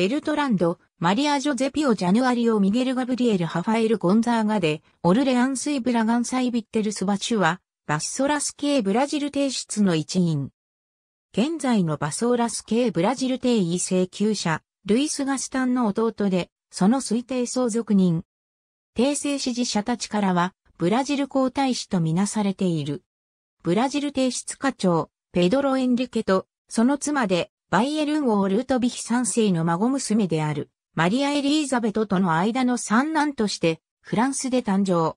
ベルトランド、マリア・ジョゼピオ・ジャヌアリオ・ミゲル・ガブリエル・ハファエル・ゴンザーガデ、オルレアンスイ・ブラガンサイ・ビッテル・スバチュは、バッソラス系ブラジル帝室の一員。現在のバソーラス系ブラジル帝位請求者、ルイス・ガスタンの弟で、その推定相続人。帝政支持者たちからは、ブラジル皇太子とみなされている。ブラジル帝室課長、ペドロ・エンリケと、その妻で、バイエルン王ルートビヒ三世の孫娘である、マリア・エリーザベトとの間の三男として、フランスで誕生。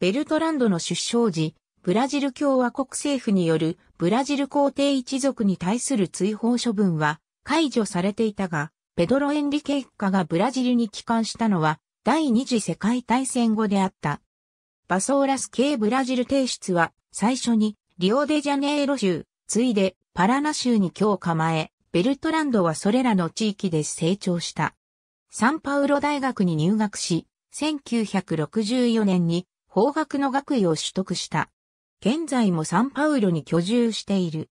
ベルトランドの出生時、ブラジル共和国政府によるブラジル皇帝一族に対する追放処分は解除されていたが、ペドロ・エンリケ一家がブラジルに帰還したのは第二次世界大戦後であった。バソーラス系ブラジル提出は最初にリオデジャネイロ州、ついでパラナ州に今日構え、ベルトランドはそれらの地域で成長した。サンパウロ大学に入学し、1964年に法学の学位を取得した。現在もサンパウロに居住している。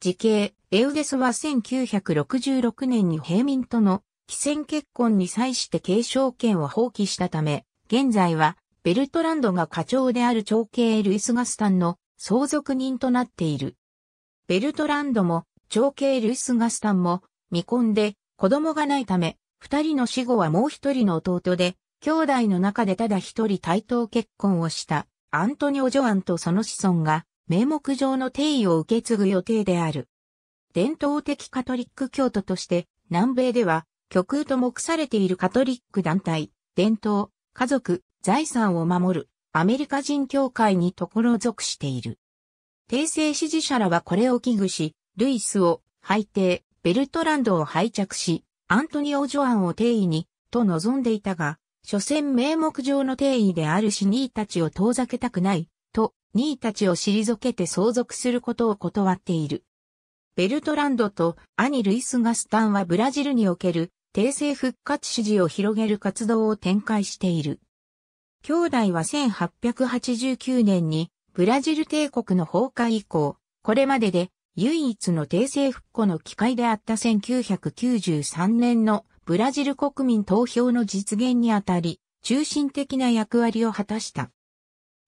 時系、エウデスは1966年に平民との既戦結婚に際して継承権を放棄したため、現在はベルトランドが課長である長兄ルイス・ガスタンの相続人となっている。ベルトランドも長兄ルイス・ガスタンも未婚で子供がないため、二人の死後はもう一人の弟で、兄弟の中でただ一人対等結婚をしたアントニオ・ジョアンとその子孫が名目上の定位を受け継ぐ予定である。伝統的カトリック教徒として南米では極右と目されているカトリック団体、伝統、家族、財産を守るアメリカ人教会にところ属している。帝政支持者らはこれを危惧し、ルイスを拝定、ベルトランドを拝着し、アントニオ・ジョアンを定位に、と望んでいたが、所詮名目上の定位であるしニーたちを遠ざけたくない、と、ニーたちを退けて相続することを断っている。ベルトランドと兄ルイス・ガスタンはブラジルにおける帝政復活支持を広げる活動を展開している。兄弟は1889年にブラジル帝国の崩壊以降、これまでで唯一の帝政復古の機会であった1993年のブラジル国民投票の実現にあたり、中心的な役割を果たした。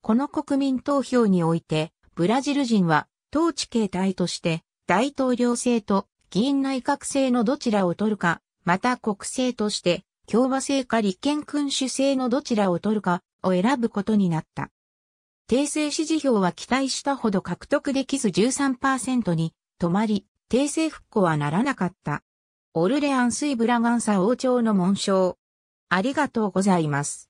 この国民投票において、ブラジル人は統治形態として大統領制と議員内閣制のどちらを取るか、また国政として共和制か立憲君主制のどちらを取るかを選ぶことになった。訂正支持票は期待したほど獲得できず13%に止まり、訂正復興はならなかった。オルレアンスイブラガンサ王朝の紋章。ありがとうございます。